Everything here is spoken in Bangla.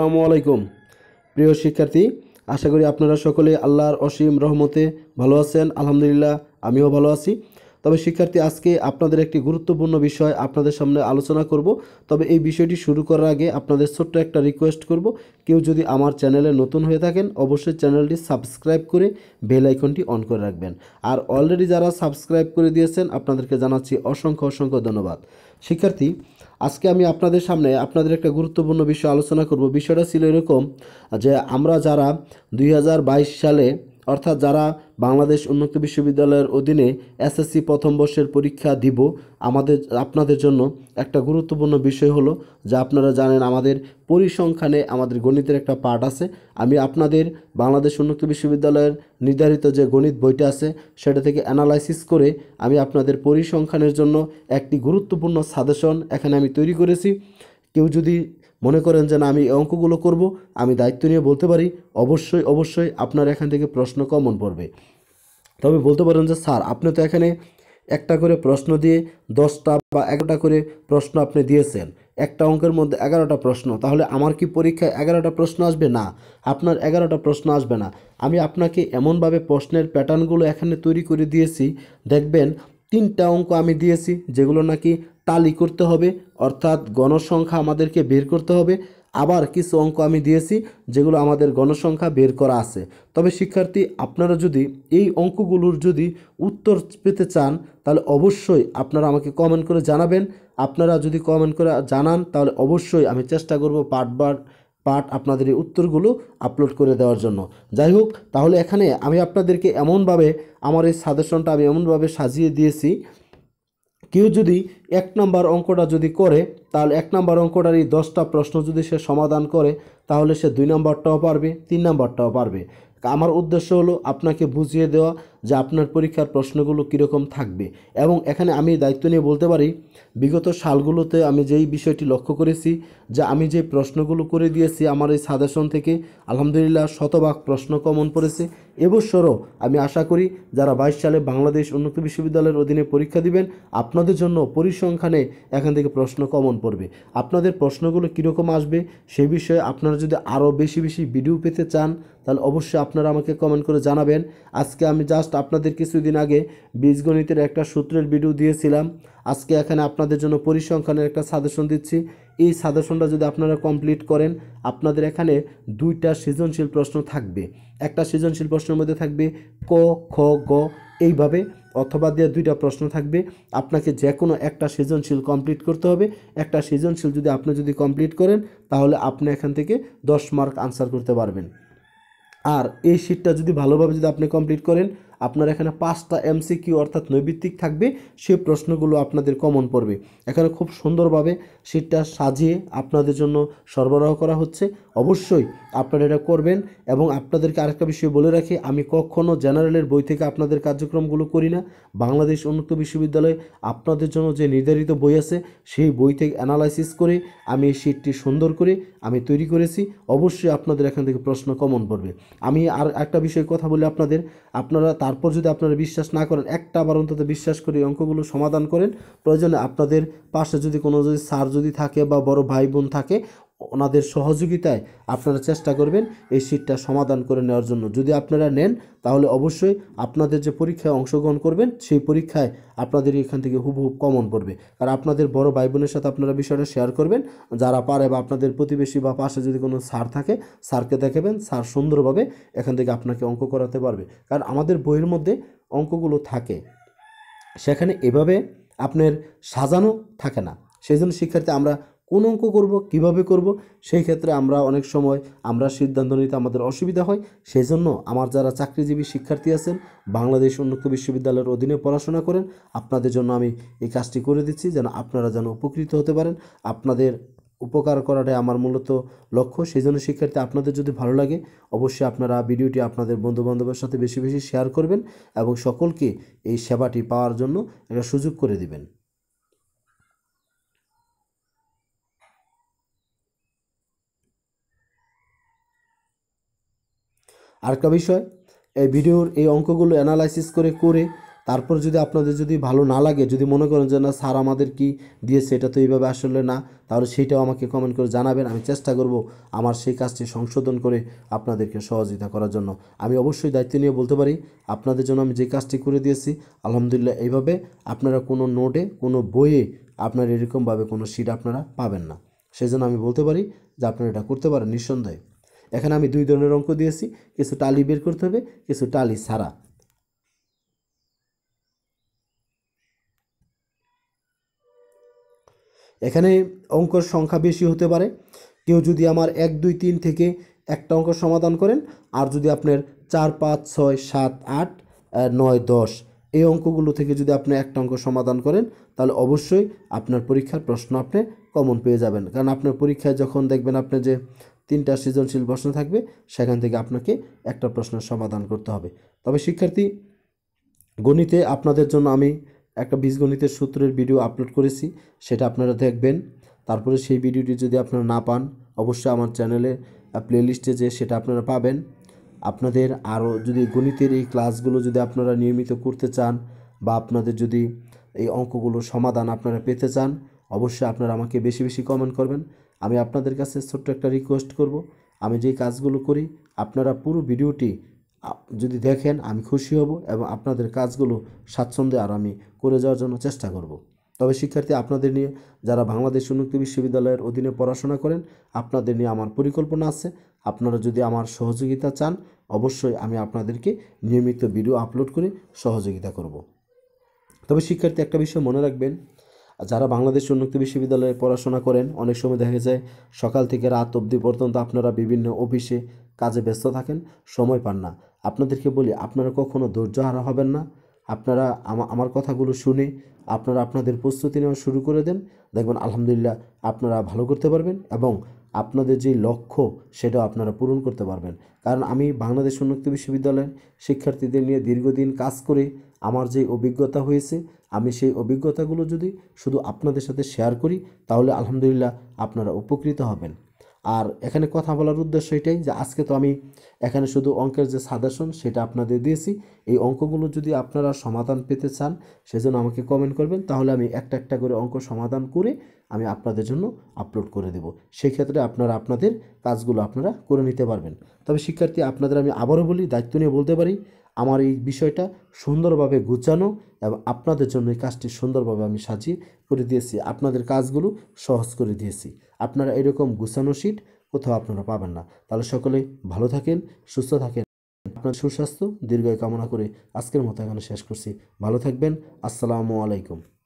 আসসালামু আলাইকুম প্রিয় শিক্ষার্থী আশা করি আপনারা সকলে আল্লাহর অসীম রহমতে ভালো আছেন আলহামদুলিল্লাহ আমিও ভালো আছি তবে শিক্ষার্থী আজকে আপনাদের একটি গুরুত্বপূর্ণ বিষয় আপনাদের সামনে আলোচনা করব তবে এই বিষয়টি শুরু করার আগে আপনাদের ছোট্ট একটা রিকোয়েস্ট করব কেউ যদি আমার চ্যানেলে নতুন হয়ে থাকেন অবশ্যই চ্যানেলটি সাবস্ক্রাইব করে বেল আইকনটি অন করে রাখবেন আর অলরেডি যারা সাবস্ক্রাইব করে দিয়েছেন আপনাদেরকে জানাচ্ছি অসংখ্য অসংখ্য ধন্যবাদ শিক্ষার্থী আজকে আমি আপনাদের সামনে আপনাদের একটা গুরুত্বপূর্ণ বিষয় আলোচনা করব বিষয়টা ছিল এরকম যে আমরা যারা দুই সালে অর্থাৎ যারা বাংলাদেশ উন্মুক্ত বিশ্ববিদ্যালয়ের অধীনে এসএসসি প্রথম বর্ষের পরীক্ষা দিব আমাদের আপনাদের জন্য একটা গুরুত্বপূর্ণ বিষয় হলো যা আপনারা জানেন আমাদের পরিসংখ্যানে আমাদের গণিতের একটা পার্ট আছে আমি আপনাদের বাংলাদেশ উন্মুক্ত বিশ্ববিদ্যালয়ের নির্ধারিত যে গণিত বইটা আছে সেটা থেকে অ্যানালাইসিস করে আমি আপনাদের পরিসংখ্যানের জন্য একটি গুরুত্বপূর্ণ সাজেশন এখানে আমি তৈরি করেছি কেউ যদি মনে করেন যে না আমি এই অঙ্কগুলো করব আমি দায়িত্ব নিয়ে বলতে পারি অবশ্যই অবশ্যই আপনার এখান থেকে প্রশ্ন কমন পড়বে তবে বলতে পারেন যে স্যার আপনি তো এখানে একটা করে প্রশ্ন দিয়ে দশটা বা এগারোটা করে প্রশ্ন আপনি দিয়েছেন একটা অঙ্কের মধ্যে এগারোটা প্রশ্ন তাহলে আমার কি পরীক্ষায় এগারোটা প্রশ্ন আসবে না আপনার এগারোটা প্রশ্ন আসবে না আমি আপনাকে এমনভাবে প্রশ্নের প্যাটার্নগুলো এখানে তৈরি করে দিয়েছি দেখবেন তিনটা অঙ্ক আমি দিয়েছি যেগুলো নাকি টালি করতে হবে অর্থাৎ গণসংখ্যা আমাদেরকে বের করতে হবে আবার কিছু অঙ্ক আমি দিয়েছি যেগুলো আমাদের গণসংখ্যা বের করা আছে তবে শিক্ষার্থী আপনারা যদি এই অঙ্কগুলোর যদি উত্তর পেতে চান তাহলে অবশ্যই আপনারা আমাকে কমেন্ট করে জানাবেন আপনারা যদি কমেন্ট করে জানান তাহলে অবশ্যই আমি চেষ্টা করব পার্টবার পার্ট আপনাদের এই উত্তরগুলো আপলোড করে দেওয়ার জন্য যাই হোক তাহলে এখানে আমি আপনাদেরকে এমনভাবে আমার এই সাজেশনটা আমি এমনভাবে সাজিয়ে দিয়েছি কেউ যদি এক নাম্বার অঙ্কটা যদি করে তাহলে এক নাম্বার অঙ্কটার এই দশটা প্রশ্ন যদি সে সমাধান করে তাহলে সে দুই নাম্বারটাও পারবে তিন নাম্বারটাও পারবে আমার উদ্দেশ্য হলো আপনাকে বুঝিয়ে দেওয়া যে আপনার পরীক্ষার প্রশ্নগুলো কীরকম থাকবে এবং এখানে আমি দায়িত্ব নিয়ে বলতে পারি বিগত সালগুলোতে আমি যেই বিষয়টি লক্ষ্য করেছি যে আমি যে প্রশ্নগুলো করে দিয়েছি আমার এই সাজেশন থেকে আলহামদুলিল্লাহ শতভাগ প্রশ্ন কমন পড়েছে এবছরও আমি আশা করি যারা বাইশ সালে বাংলাদেশ উন্নত বিশ্ববিদ্যালয়ের অধীনে পরীক্ষা দিবেন আপনাদের জন্য পরিসংখ্যানে এখান থেকে প্রশ্ন কমন পড়বে আপনাদের প্রশ্নগুলো কীরকম আসবে সে বিষয়ে আপনারা যদি আরও বেশি বেশি ভিডিও পেতে চান তাহলে অবশ্যই আপনারা আমাকে কমেন্ট করে জানাবেন আজকে আমি জাস্ট জাস্ট আপনাদের কিছুদিন আগে বীজগণিতের একটা সূত্রের ভিডিও দিয়েছিলাম আজকে এখানে আপনাদের জন্য পরিসংখ্যানের একটা সাজেশন দিচ্ছি এই সাজেশনটা যদি আপনারা কমপ্লিট করেন আপনাদের এখানে দুইটা সৃজনশীল প্রশ্ন থাকবে একটা সৃজনশীল প্রশ্নের মধ্যে থাকবে ক খ গ এইভাবে অথবা দিয়ে দুইটা প্রশ্ন থাকবে আপনাকে যে কোনো একটা সৃজনশীল কমপ্লিট করতে হবে একটা সৃজনশীল যদি আপনি যদি কমপ্লিট করেন তাহলে আপনি এখান থেকে দশ মার্ক আনসার করতে পারবেন আর এই শীটটা যদি ভালোভাবে যদি আপনি কমপ্লিট করেন আপনার এখানে পাঁচটা এমসিকিউ অর্থাৎ নৈবিত্তিক থাকবে সেই প্রশ্নগুলো আপনাদের কমন পড়বে এখানে খুব সুন্দরভাবে সেটা সাজিয়ে আপনাদের জন্য সরবরাহ করা হচ্ছে অবশ্যই আপনারা এটা করবেন এবং আপনাদেরকে আরেকটা বিষয় বলে রাখি আমি কখনও জেনারেলের বই থেকে আপনাদের কার্যক্রমগুলো করি না বাংলাদেশ উন্নত বিশ্ববিদ্যালয়ে আপনাদের জন্য যে নির্ধারিত বই আছে সেই বই থেকে অ্যানালাইসিস করে আমি এই শীটটি সুন্দর করে আমি তৈরি করেছি অবশ্যই আপনাদের এখান থেকে প্রশ্ন কমন পড়বে আমি আর একটা বিষয়ে কথা বলি আপনাদের আপনারা তারপর যদি আপনারা বিশ্বাস না করেন একটা বার অন্তত বিশ্বাস করে অঙ্কগুলো সমাধান করেন প্রয়োজনে আপনাদের পাশে যদি কোনো যদি স্যার যদি থাকে বা বড় ভাই বোন থাকে ওনাদের সহযোগিতায় আপনারা চেষ্টা করবেন এই সিটটা সমাধান করে নেওয়ার জন্য যদি আপনারা নেন তাহলে অবশ্যই আপনাদের যে পরীক্ষায় অংশগ্রহণ করবেন সেই পরীক্ষায় আপনাদের এখান থেকে হুবহুব কমন পড়বে কারণ আপনাদের বড় ভাই বোনের সাথে আপনারা বিষয়টা শেয়ার করবেন যারা পারে বা আপনাদের প্রতিবেশী বা পাশে যদি কোনো স্যার থাকে স্যারকে দেখাবেন স্যার সুন্দরভাবে এখান থেকে আপনাকে অঙ্ক করাতে পারবে কারণ আমাদের বইয়ের মধ্যে অঙ্কগুলো থাকে সেখানে এভাবে আপনার সাজানো থাকে না সেই জন্য শিক্ষার্থী আমরা কোন অঙ্ক করব কিভাবে করব সেই ক্ষেত্রে আমরা অনেক সময় আমরা সিদ্ধান্ত নিতে আমাদের অসুবিধা হয় সেই জন্য আমার যারা চাকরিজীবী শিক্ষার্থী আছেন বাংলাদেশ উন্নত বিশ্ববিদ্যালয়ের অধীনে পড়াশোনা করেন আপনাদের জন্য আমি এই কাজটি করে দিচ্ছি যেন আপনারা যেন উপকৃত হতে পারেন আপনাদের উপকার করাটাই আমার মূলত লক্ষ্য সেই জন্য শিক্ষার্থী আপনাদের যদি ভালো লাগে অবশ্যই আপনারা ভিডিওটি আপনাদের বন্ধুবান্ধবের সাথে বেশি বেশি শেয়ার করবেন এবং সকলকে এই সেবাটি পাওয়ার জন্য একটা সুযোগ করে দিবেন আরেকটা বিষয় এই ভিডিওর এই অঙ্কগুলো অ্যানালাইসিস করে করে তারপর যদি আপনাদের যদি ভালো না লাগে যদি মনে করেন যে না স্যার আমাদের কি দিয়েছে সেটা তো এইভাবে আসলে না তাহলে সেটাও আমাকে কমেন্ট করে জানাবেন আমি চেষ্টা করব আমার সেই কাজটি সংশোধন করে আপনাদেরকে সহযোগিতা করার জন্য আমি অবশ্যই দায়িত্ব নিয়ে বলতে পারি আপনাদের জন্য আমি যে কাজটি করে দিয়েছি আলহামদুলিল্লাহ এইভাবে আপনারা কোনো নোটে কোনো বইয়ে আপনার এরকমভাবে কোনো সিট আপনারা পাবেন না সেই জন্য আমি বলতে পারি যে আপনারা এটা করতে পারেন নিঃসন্দেহে এখানে আমি দুই ধরনের অঙ্ক দিয়েছি কিছু টালি বের করতে হবে কিছু টালি সারা এখানে অঙ্কর সংখ্যা বেশি হতে পারে কেউ যদি আমার এক দুই তিন থেকে একটা অঙ্ক সমাধান করেন আর যদি আপনার চার পাঁচ ছয় সাত আট নয় দশ এই অঙ্কগুলো থেকে যদি আপনি একটা অঙ্ক সমাধান করেন তাহলে অবশ্যই আপনার পরীক্ষার প্রশ্ন আপনি কমন পেয়ে যাবেন কারণ আপনার পরীক্ষায় যখন দেখবেন আপনি যে তিনটা সৃজনশীল প্রশ্ন থাকবে সেখান থেকে আপনাকে একটা প্রশ্নের সমাধান করতে হবে তবে শিক্ষার্থী গণিতে আপনাদের জন্য আমি একটা বীজগণিতের সূত্রের ভিডিও আপলোড করেছি সেটা আপনারা দেখবেন তারপরে সেই ভিডিওটি যদি আপনারা না পান অবশ্যই আমার চ্যানেলে প্লেলিস্টে যে সেটা আপনারা পাবেন আপনাদের আরও যদি গণিতের এই ক্লাসগুলো যদি আপনারা নিয়মিত করতে চান বা আপনাদের যদি এই অঙ্কগুলো সমাধান আপনারা পেতে চান অবশ্যই আপনারা আমাকে বেশি বেশি কমেন্ট করবেন আমি আপনাদের কাছে ছোট্ট একটা রিকোয়েস্ট করব আমি যে কাজগুলো করি আপনারা পুরো ভিডিওটি যদি দেখেন আমি খুশি হব এবং আপনাদের কাজগুলো স্বাচ্ছন্দ্যে আর আমি করে যাওয়ার জন্য চেষ্টা করব। তবে শিক্ষার্থী আপনাদের নিয়ে যারা বাংলাদেশ উন্মুক্ত বিশ্ববিদ্যালয়ের অধীনে পড়াশোনা করেন আপনাদের নিয়ে আমার পরিকল্পনা আছে আপনারা যদি আমার সহযোগিতা চান অবশ্যই আমি আপনাদেরকে নিয়মিত ভিডিও আপলোড করে সহযোগিতা করব। তবে শিক্ষার্থী একটা বিষয় মনে রাখবেন যারা বাংলাদেশ উন্মুক্ত বিশ্ববিদ্যালয়ে পড়াশোনা করেন অনেক সময় দেখা যায় সকাল থেকে রাত অবধি পর্যন্ত আপনারা বিভিন্ন অফিসে কাজে ব্যস্ত থাকেন সময় পান না আপনাদেরকে বলি আপনারা কখনো ধৈর্য হারা হবেন না আপনারা আমার কথাগুলো শুনে আপনারা আপনাদের প্রস্তুতি নেওয়া শুরু করে দেন দেখবেন আলহামদুলিল্লাহ আপনারা ভালো করতে পারবেন এবং আপনাদের যে লক্ষ্য সেটাও আপনারা পূরণ করতে পারবেন কারণ আমি বাংলাদেশ উন্মুক্ত বিশ্ববিদ্যালয়ের শিক্ষার্থীদের নিয়ে দীর্ঘদিন কাজ করে আমার যে অভিজ্ঞতা হয়েছে আমি সেই অভিজ্ঞতাগুলো যদি শুধু আপনাদের সাথে শেয়ার করি তাহলে আলহামদুলিল্লাহ আপনারা উপকৃত হবেন আর এখানে কথা বলার উদ্দেশ্য এটাই যে আজকে তো আমি এখানে শুধু অঙ্কের যে সাজেশন সেটা আপনাদের দিয়েছি এই অঙ্কগুলো যদি আপনারা সমাধান পেতে চান সেজন্য আমাকে কমেন্ট করবেন তাহলে আমি একটা একটা করে অঙ্ক সমাধান করে আমি আপনাদের জন্য আপলোড করে দেব সেক্ষেত্রে আপনারা আপনাদের কাজগুলো আপনারা করে নিতে পারবেন তবে শিক্ষার্থী আপনাদের আমি আবারও বলি দায়িত্ব নিয়ে বলতে পারি আমার এই বিষয়টা সুন্দরভাবে গুছানো এবং আপনাদের জন্য এই কাজটি সুন্দরভাবে আমি সাজিয়ে করে দিয়েছি আপনাদের কাজগুলো সহজ করে দিয়েছি আপনারা এরকম গুছানো শিট কোথাও আপনারা পাবেন না তাহলে সকলে ভালো থাকেন সুস্থ থাকেন আপনার সুস্বাস্থ্য দীর্ঘায় কামনা করে আজকের মতো এখানে শেষ করছি ভালো থাকবেন আসসালামু আলাইকুম